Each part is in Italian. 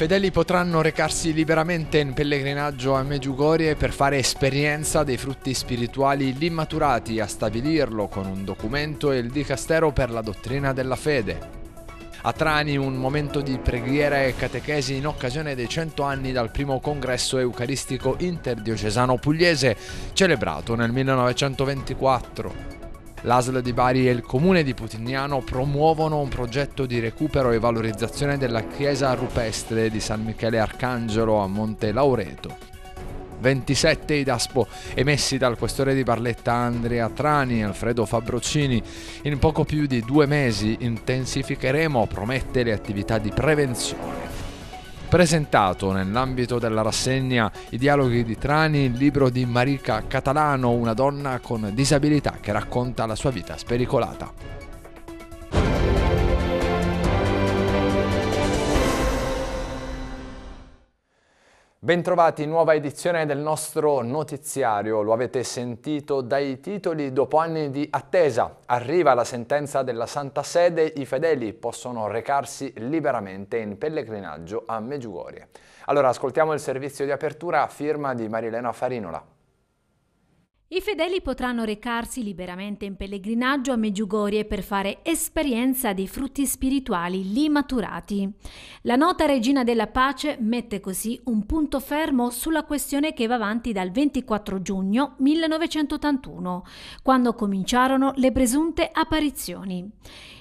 fedeli potranno recarsi liberamente in pellegrinaggio a Meggiugorie per fare esperienza dei frutti spirituali lì maturati a stabilirlo con un documento e il dicastero per la dottrina della fede. A Trani un momento di preghiera e catechesi in occasione dei 100 anni dal primo congresso eucaristico interdiocesano pugliese celebrato nel 1924. L'ASL di Bari e il comune di Putignano promuovono un progetto di recupero e valorizzazione della chiesa rupestre di San Michele Arcangelo a Monte Laureto. 27 i DASPO emessi dal questore di Barletta Andrea Trani e Alfredo Fabrocini. In poco più di due mesi intensificheremo, promette, le attività di prevenzione presentato nell'ambito della rassegna I dialoghi di Trani, il libro di Marica Catalano, una donna con disabilità che racconta la sua vita spericolata. Bentrovati, nuova edizione del nostro notiziario. Lo avete sentito dai titoli. Dopo anni di attesa arriva la sentenza della Santa Sede. I fedeli possono recarsi liberamente in pellegrinaggio a Meggiugorie. Allora, ascoltiamo il servizio di apertura a firma di Marilena Farinola. I fedeli potranno recarsi liberamente in pellegrinaggio a Meggiugorie per fare esperienza dei frutti spirituali lì maturati. La nota Regina della Pace mette così un punto fermo sulla questione che va avanti dal 24 giugno 1981, quando cominciarono le presunte apparizioni.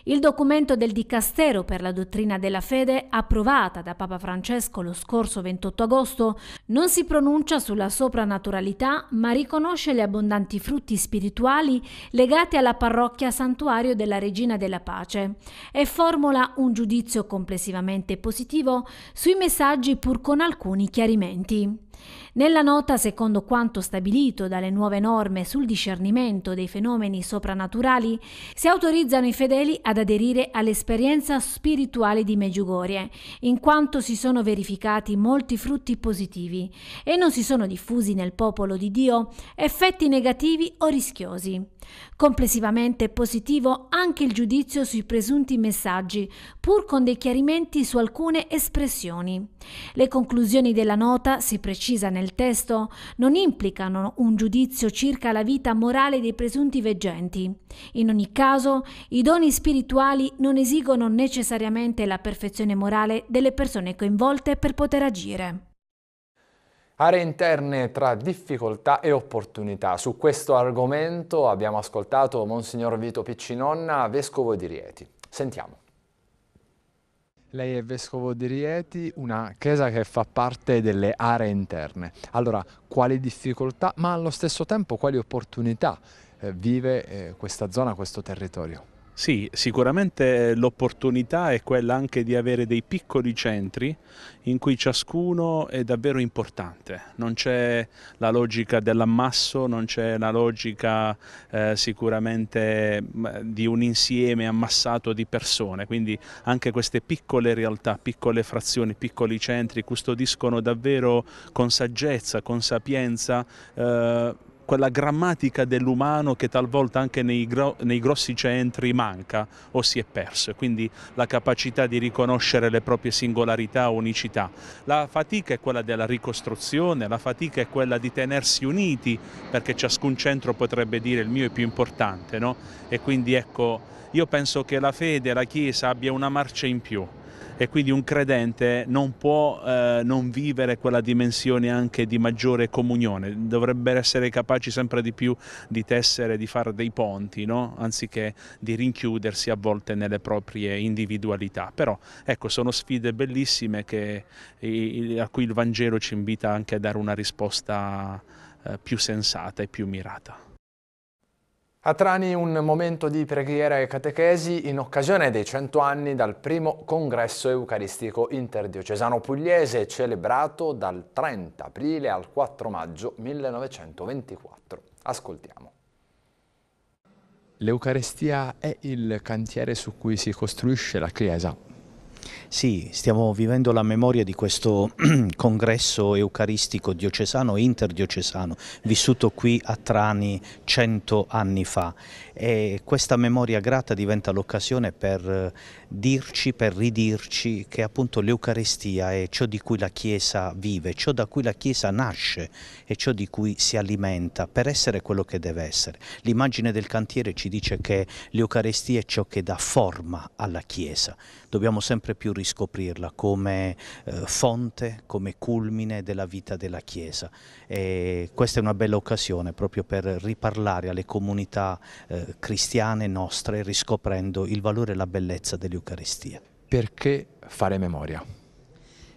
Il documento del Dicastero per la dottrina della fede, approvata da Papa Francesco lo scorso 28 agosto, non si pronuncia sulla soprannaturalità, ma riconosce le abbondanze abbondanti frutti spirituali legati alla parrocchia santuario della Regina della Pace e formula un giudizio complessivamente positivo sui messaggi pur con alcuni chiarimenti. Nella nota, secondo quanto stabilito dalle nuove norme sul discernimento dei fenomeni soprannaturali, si autorizzano i fedeli ad aderire all'esperienza spirituale di Meggiugorie, in quanto si sono verificati molti frutti positivi e non si sono diffusi nel popolo di Dio effetti negativi o rischiosi. Complessivamente è positivo anche il giudizio sui presunti messaggi, pur con dei chiarimenti su alcune espressioni. Le conclusioni della nota si precisano precisa nel testo non implicano un giudizio circa la vita morale dei presunti veggenti. In ogni caso, i doni spirituali non esigono necessariamente la perfezione morale delle persone coinvolte per poter agire. Aree interne tra difficoltà e opportunità. Su questo argomento abbiamo ascoltato Monsignor Vito Piccinonna, Vescovo di Rieti. Sentiamo. Lei è vescovo di Rieti, una chiesa che fa parte delle aree interne. Allora, quali difficoltà, ma allo stesso tempo quali opportunità eh, vive eh, questa zona, questo territorio? Sì, sicuramente l'opportunità è quella anche di avere dei piccoli centri in cui ciascuno è davvero importante. Non c'è la logica dell'ammasso, non c'è la logica eh, sicuramente mm, di un insieme ammassato di persone, quindi anche queste piccole realtà, piccole frazioni, piccoli centri custodiscono davvero con saggezza, con sapienza eh, quella grammatica dell'umano che talvolta anche nei, gro nei, grossi centri manca o si è perso, quindi la capacità di riconoscere le proprie singolarità, unicità. La fatica è quella della ricostruzione, la fatica è quella di tenersi uniti, perché ciascun centro potrebbe dire il mio è più importante, no? E quindi ecco, io penso che la fede, la Chiesa abbia una marcia in più e quindi un credente non può eh, non vivere quella dimensione anche di maggiore comunione, dovrebbe essere capaci sempre di più di tessere, di fare dei ponti, no? anziché di rinchiudersi a volte nelle proprie individualità. Però ecco, sono sfide bellissime che, a cui il Vangelo ci invita anche a dare una risposta eh, più sensata e più mirata. A Trani un momento di preghiera e catechesi in occasione dei 100 anni dal primo congresso eucaristico interdiocesano pugliese celebrato dal 30 aprile al 4 maggio 1924. Ascoltiamo. L'eucaristia è il cantiere su cui si costruisce la Chiesa, sì, stiamo vivendo la memoria di questo congresso eucaristico diocesano interdiocesano, vissuto qui a Trani cento anni fa. E questa memoria grata diventa l'occasione per eh, dirci, per ridirci che appunto l'Eucaristia è ciò di cui la Chiesa vive, ciò da cui la Chiesa nasce e ciò di cui si alimenta per essere quello che deve essere. L'immagine del cantiere ci dice che l'Eucaristia è ciò che dà forma alla Chiesa dobbiamo sempre più riscoprirla come eh, fonte, come culmine della vita della Chiesa. E questa è una bella occasione proprio per riparlare alle comunità eh, cristiane nostre riscoprendo il valore e la bellezza dell'Eucaristia. Perché fare memoria?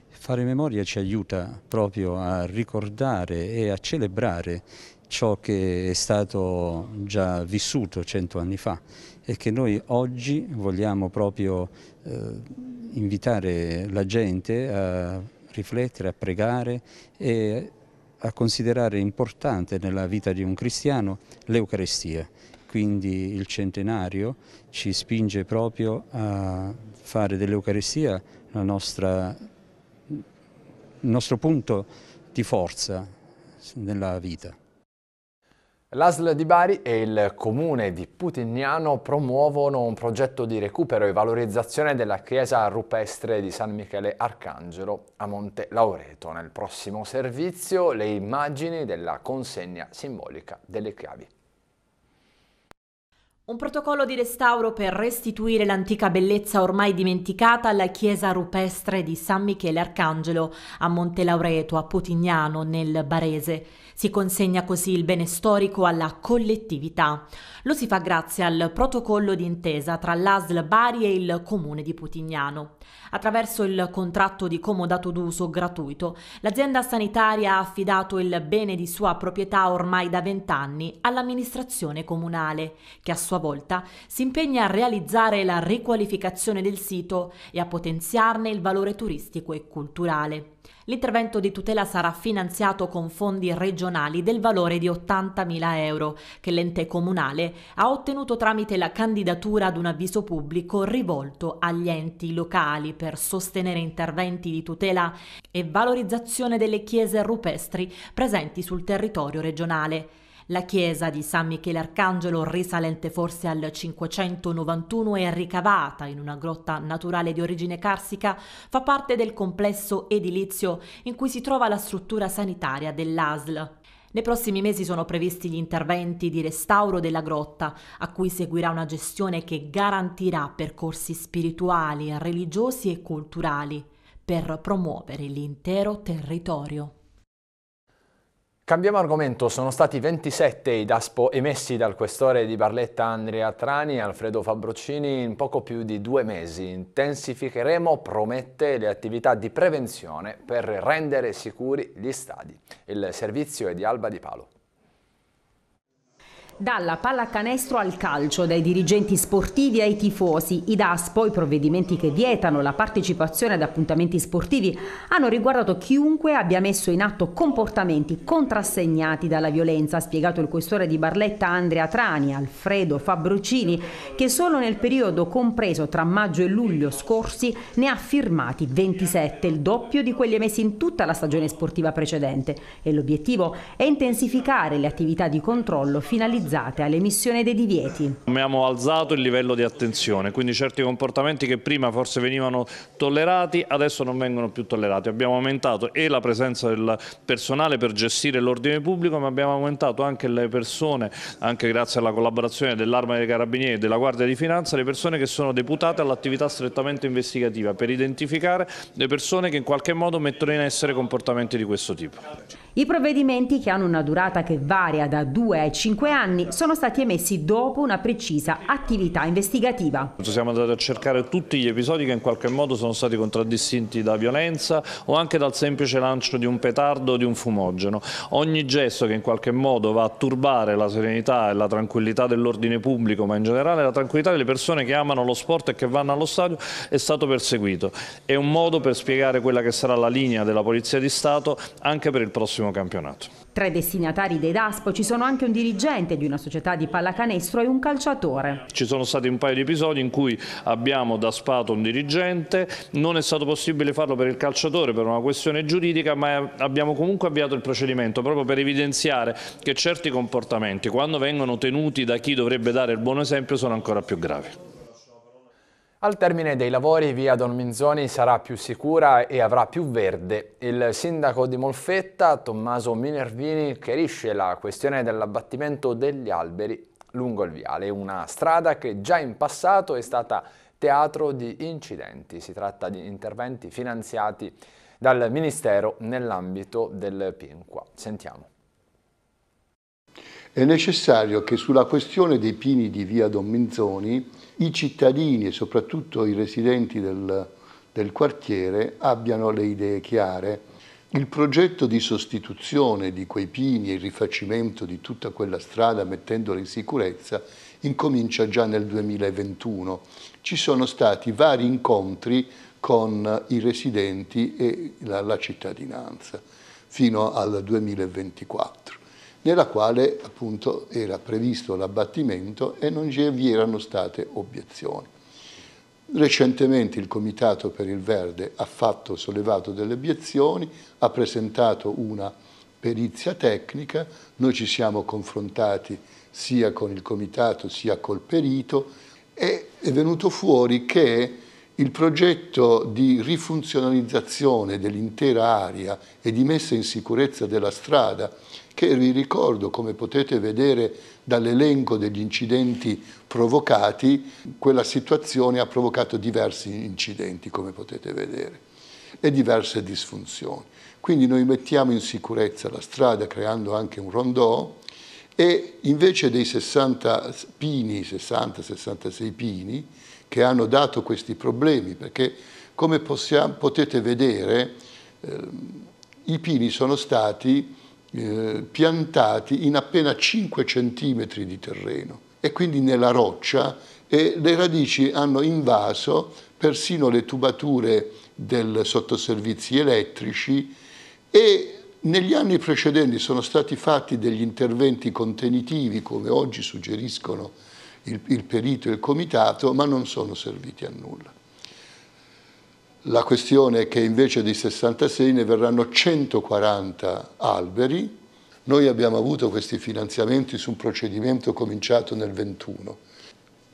Fare memoria ci aiuta proprio a ricordare e a celebrare ciò che è stato già vissuto cento anni fa e che noi oggi vogliamo proprio eh, invitare la gente a riflettere, a pregare e a considerare importante nella vita di un cristiano l'Eucarestia. Quindi il centenario ci spinge proprio a fare dell'Eucarestia il nostro punto di forza nella vita. L'ASL di Bari e il comune di Putignano promuovono un progetto di recupero e valorizzazione della chiesa rupestre di San Michele Arcangelo a Monte Laureto. Nel prossimo servizio le immagini della consegna simbolica delle chiavi. Un protocollo di restauro per restituire l'antica bellezza ormai dimenticata alla chiesa rupestre di San Michele Arcangelo a Monte Laureto, a Putignano, nel Barese. Si consegna così il bene storico alla collettività. Lo si fa grazie al protocollo d'intesa tra l'ASL Bari e il comune di Putignano. Attraverso il contratto di comodato d'uso gratuito, l'azienda sanitaria ha affidato il bene di sua proprietà ormai da vent'anni all'amministrazione comunale, che a sua volta si impegna a realizzare la riqualificazione del sito e a potenziarne il valore turistico e culturale. L'intervento di tutela sarà finanziato con fondi regionali del valore di 80.000 euro che l'ente comunale ha ottenuto tramite la candidatura ad un avviso pubblico rivolto agli enti locali per sostenere interventi di tutela e valorizzazione delle chiese rupestri presenti sul territorio regionale. La chiesa di San Michele Arcangelo, risalente forse al 591 e ricavata in una grotta naturale di origine carsica, fa parte del complesso edilizio in cui si trova la struttura sanitaria dell'ASL. Nei prossimi mesi sono previsti gli interventi di restauro della grotta, a cui seguirà una gestione che garantirà percorsi spirituali, religiosi e culturali per promuovere l'intero territorio. Cambiamo argomento, sono stati 27 i DASPO emessi dal questore di Barletta Andrea Trani e Alfredo Fabroccini in poco più di due mesi. Intensificheremo, promette, le attività di prevenzione per rendere sicuri gli stadi. Il servizio è di Alba di Palo. Dalla pallacanestro al calcio, dai dirigenti sportivi ai tifosi, i DASPO, i provvedimenti che vietano la partecipazione ad appuntamenti sportivi, hanno riguardato chiunque abbia messo in atto comportamenti contrassegnati dalla violenza, ha spiegato il questore di Barletta Andrea Trani, Alfredo Fabrocini, che solo nel periodo compreso tra maggio e luglio scorsi ne ha firmati 27, il doppio di quelli emessi in tutta la stagione sportiva precedente. E l'obiettivo è intensificare le attività di controllo finalizzate finalizzate all'emissione dei divieti. Abbiamo alzato il livello di attenzione, quindi certi comportamenti che prima forse venivano tollerati adesso non vengono più tollerati. Abbiamo aumentato e la presenza del personale per gestire l'ordine pubblico, ma abbiamo aumentato anche le persone, anche grazie alla collaborazione dell'Arma dei Carabinieri e della Guardia di Finanza, le persone che sono deputate all'attività strettamente investigativa per identificare le persone che in qualche modo mettono in essere comportamenti di questo tipo. I provvedimenti che hanno una durata che varia da 2 ai 5 anni anni sono stati emessi dopo una precisa attività investigativa. Siamo andati a cercare tutti gli episodi che in qualche modo sono stati contraddistinti da violenza o anche dal semplice lancio di un petardo o di un fumogeno. Ogni gesto che in qualche modo va a turbare la serenità e la tranquillità dell'ordine pubblico, ma in generale la tranquillità delle persone che amano lo sport e che vanno allo stadio, è stato perseguito. È un modo per spiegare quella che sarà la linea della Polizia di Stato anche per il prossimo campionato. Tra i destinatari dei DASPO ci sono anche un dirigente di una società di pallacanestro e un calciatore. Ci sono stati un paio di episodi in cui abbiamo DASPato un dirigente, non è stato possibile farlo per il calciatore per una questione giuridica, ma abbiamo comunque avviato il procedimento proprio per evidenziare che certi comportamenti, quando vengono tenuti da chi dovrebbe dare il buon esempio, sono ancora più gravi. Al termine dei lavori via Don Minzoni sarà più sicura e avrà più verde. Il sindaco di Molfetta, Tommaso Minervini, chiarisce la questione dell'abbattimento degli alberi lungo il viale, una strada che già in passato è stata teatro di incidenti. Si tratta di interventi finanziati dal Ministero nell'ambito del Pinqua. Sentiamo. È necessario che sulla questione dei pini di via Don Minzoni i cittadini e soprattutto i residenti del, del quartiere abbiano le idee chiare. Il progetto di sostituzione di quei pini e il rifacimento di tutta quella strada mettendola in sicurezza incomincia già nel 2021. Ci sono stati vari incontri con i residenti e la, la cittadinanza fino al 2024 nella quale appunto era previsto l'abbattimento e non vi erano state obiezioni. Recentemente il Comitato per il Verde ha fatto sollevato delle obiezioni, ha presentato una perizia tecnica, noi ci siamo confrontati sia con il Comitato sia col perito e è venuto fuori che il progetto di rifunzionalizzazione dell'intera area e di messa in sicurezza della strada, che vi ricordo, come potete vedere dall'elenco degli incidenti provocati, quella situazione ha provocato diversi incidenti, come potete vedere, e diverse disfunzioni. Quindi noi mettiamo in sicurezza la strada creando anche un rondò e invece dei 60 pini, 60-66 pini, che hanno dato questi problemi, perché come possiamo, potete vedere eh, i pini sono stati eh, piantati in appena 5 cm di terreno e quindi nella roccia e le radici hanno invaso persino le tubature del sottoservizi elettrici e negli anni precedenti sono stati fatti degli interventi contenitivi come oggi suggeriscono il, il perito e il comitato, ma non sono serviti a nulla. La questione è che invece di 66 ne verranno 140 alberi. Noi abbiamo avuto questi finanziamenti su un procedimento cominciato nel 21.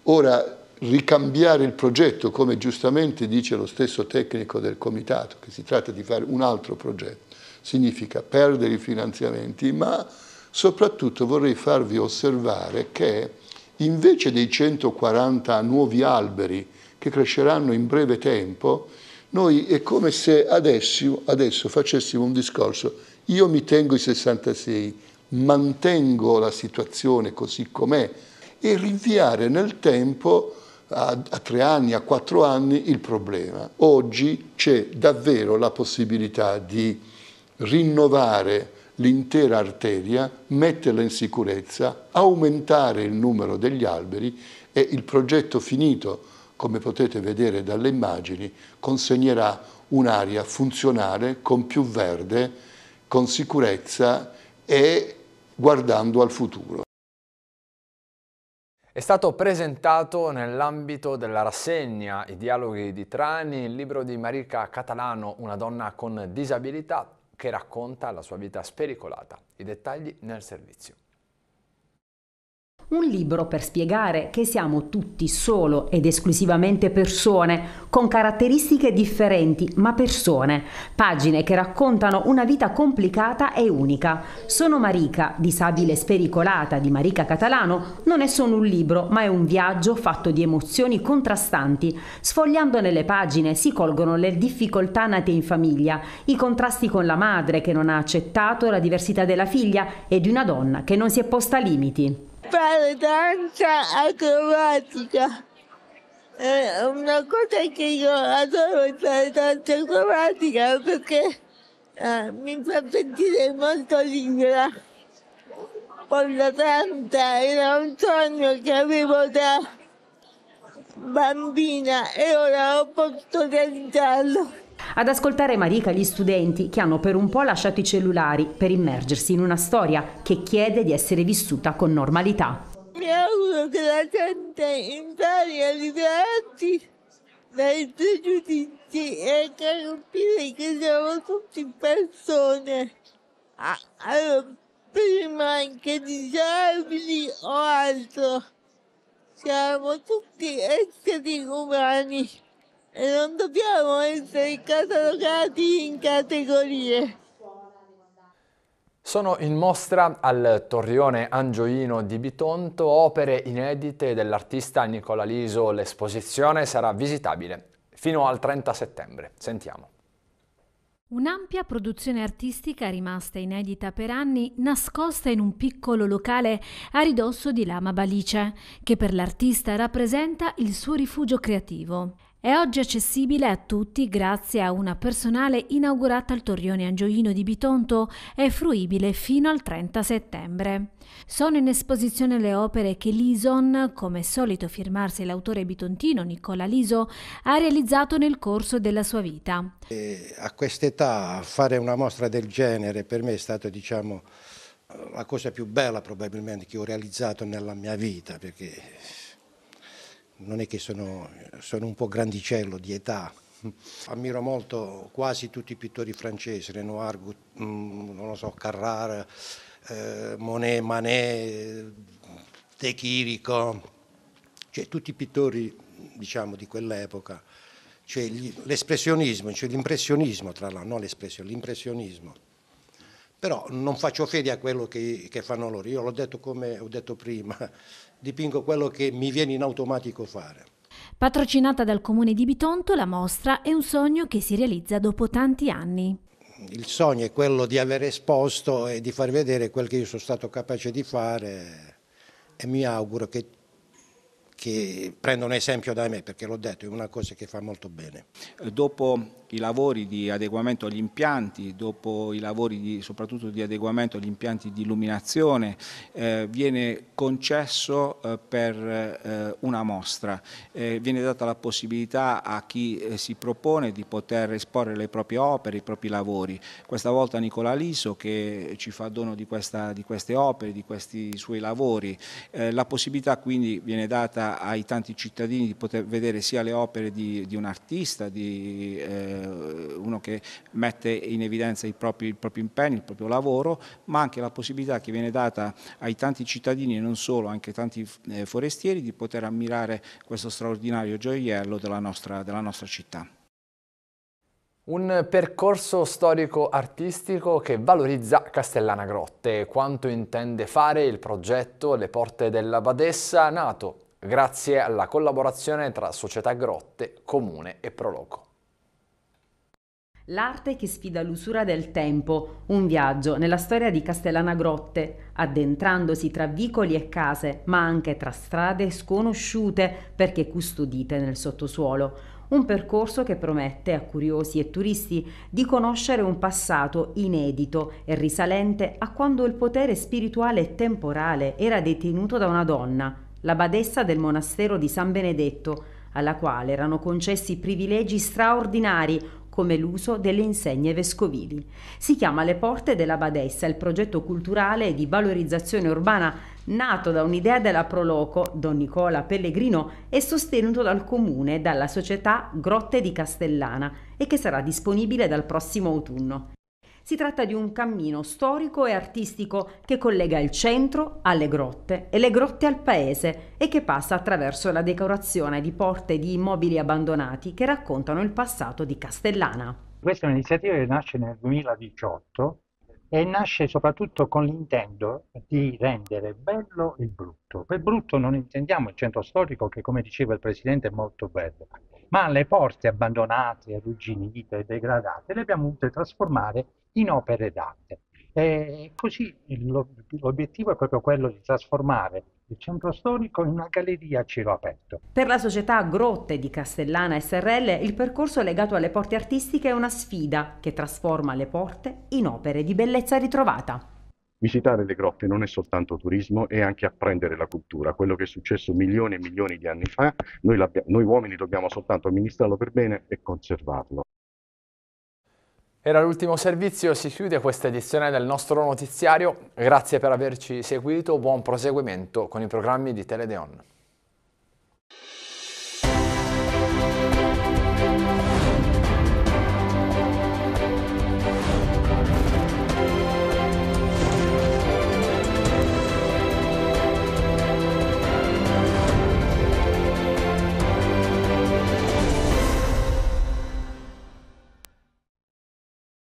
Ora, ricambiare il progetto, come giustamente dice lo stesso tecnico del comitato, che si tratta di fare un altro progetto, significa perdere i finanziamenti, ma soprattutto vorrei farvi osservare che invece dei 140 nuovi alberi che cresceranno in breve tempo, noi è come se adesso, adesso facessimo un discorso, io mi tengo i 66, mantengo la situazione così com'è e rinviare nel tempo a, a, tre anni, a quattro anni il problema. Oggi c'è davvero la possibilità di rinnovare l'intera arteria, metterla in sicurezza, aumentare il numero degli alberi e il progetto finito, come potete vedere dalle immagini, consegnerà un'area funzionale con più verde, con sicurezza e guardando al futuro. È stato presentato nell'ambito della rassegna I dialoghi di Trani il libro di Marica Catalano, una donna con disabilità, che racconta la sua vita spericolata. I dettagli nel servizio. Un libro per spiegare che siamo tutti solo ed esclusivamente persone, con caratteristiche differenti, ma persone. Pagine che raccontano una vita complicata e unica. Sono Marica, disabile spericolata di Marica Catalano, non è solo un libro, ma è un viaggio fatto di emozioni contrastanti. Sfogliando nelle pagine si colgono le difficoltà nate in famiglia, i contrasti con la madre che non ha accettato la diversità della figlia e di una donna che non si è posta limiti fare danza acrobatica. Eh, una cosa che io adoro fare danza acrobatica perché eh, mi fa sentire molto libera. Con la danza era un sogno che avevo da bambina e ora ho potuto realizzarlo. Ad ascoltare Marica gli studenti che hanno per un po' lasciato i cellulari per immergersi in una storia che chiede di essere vissuta con normalità. Mi auguro che la gente impari a liberarsi dai pregiudizi e che capire che siamo tutti persone, prima anche disabili o altro. Siamo tutti esseri umani e non dobbiamo essere catalogati in categorie. Sono in mostra al Torrione Angioino di Bitonto opere inedite dell'artista Nicola Liso. L'esposizione sarà visitabile fino al 30 settembre. Sentiamo. Un'ampia produzione artistica rimasta inedita per anni, nascosta in un piccolo locale a ridosso di Lama Balice, che per l'artista rappresenta il suo rifugio creativo. È oggi accessibile a tutti grazie a una personale inaugurata al Torrione Angioino di Bitonto e fruibile fino al 30 settembre. Sono in esposizione le opere che Lison, come solito firmarsi l'autore bitontino Nicola Liso, ha realizzato nel corso della sua vita. E a quest'età fare una mostra del genere per me è stata diciamo, la cosa più bella probabilmente che ho realizzato nella mia vita perché non è che sono, sono un po' grandicello di età, Ammiro molto quasi tutti i pittori francesi, Renoir, mm, non so, Carrara, eh, Monet, Manet, De Chirico, cioè tutti i pittori diciamo, di quell'epoca. Cioè, l'espressionismo, cioè l'impressionismo tra l'altro, non l'espressionismo, l'impressionismo. Però non faccio fede a quello che, che fanno loro, io l'ho detto come ho detto prima, dipingo quello che mi viene in automatico fare. Patrocinata dal comune di Bitonto, la mostra è un sogno che si realizza dopo tanti anni il sogno è quello di aver esposto e di far vedere quel che io sono stato capace di fare e mi auguro che che prendo un esempio da me, perché l'ho detto, è una cosa che fa molto bene. Eh, dopo i lavori di adeguamento agli impianti, dopo i lavori di, soprattutto di adeguamento agli impianti di illuminazione, eh, viene concesso eh, per eh, una mostra, eh, viene data la possibilità a chi eh, si propone di poter esporre le proprie opere, i propri lavori. Questa volta Nicola Liso che ci fa dono di, questa, di queste opere, di questi suoi lavori, la possibilità quindi viene data ai tanti cittadini di poter vedere sia le opere di, di un artista, di eh, uno che mette in evidenza il proprio, il proprio, impegno, il proprio lavoro, ma anche la possibilità che viene data ai tanti cittadini e non solo, anche tanti eh, forestieri, di poter ammirare questo straordinario gioiello della nostra, della nostra città. Un percorso storico-artistico che valorizza Castellana Grotte, quanto intende fare il progetto Le Porte della Badessa, nato grazie alla collaborazione tra Società Grotte, Comune e Proloco. L'arte che sfida l'usura del tempo, un viaggio nella storia di Castellana Grotte, addentrandosi tra vicoli e case, ma anche tra strade sconosciute perché custodite nel sottosuolo. Un percorso che promette a curiosi e turisti di conoscere un passato inedito e risalente a quando il potere spirituale e temporale era detenuto da una donna, la badessa del monastero di San Benedetto, alla quale erano concessi privilegi straordinari come l'uso delle insegne vescovili. Si chiama Le porte della badessa, il progetto culturale di valorizzazione urbana nato da un'idea della Proloco, Don Nicola Pellegrino, e sostenuto dal comune e dalla società Grotte di Castellana e che sarà disponibile dal prossimo autunno. Si tratta di un cammino storico e artistico che collega il centro alle grotte e le grotte al paese e che passa attraverso la decorazione di porte di immobili abbandonati che raccontano il passato di Castellana. Questa è un'iniziativa che nasce nel 2018 e nasce soprattutto con l'intento di rendere bello il brutto. Per brutto non intendiamo il centro storico che come diceva il Presidente è molto bello, ma le porte abbandonate, arrugginite, degradate le abbiamo volute trasformare in opere d'arte. E così l'obiettivo è proprio quello di trasformare il centro storico in una galleria a cielo aperto. Per la società Grotte di Castellana SRL il percorso legato alle porte artistiche è una sfida che trasforma le porte in opere di bellezza ritrovata. Visitare le grotte non è soltanto turismo, è anche apprendere la cultura. Quello che è successo milioni e milioni di anni fa, noi, noi uomini dobbiamo soltanto amministrarlo per bene e conservarlo. Era l'ultimo servizio, si chiude questa edizione del nostro notiziario. Grazie per averci seguito, buon proseguimento con i programmi di Teledeon.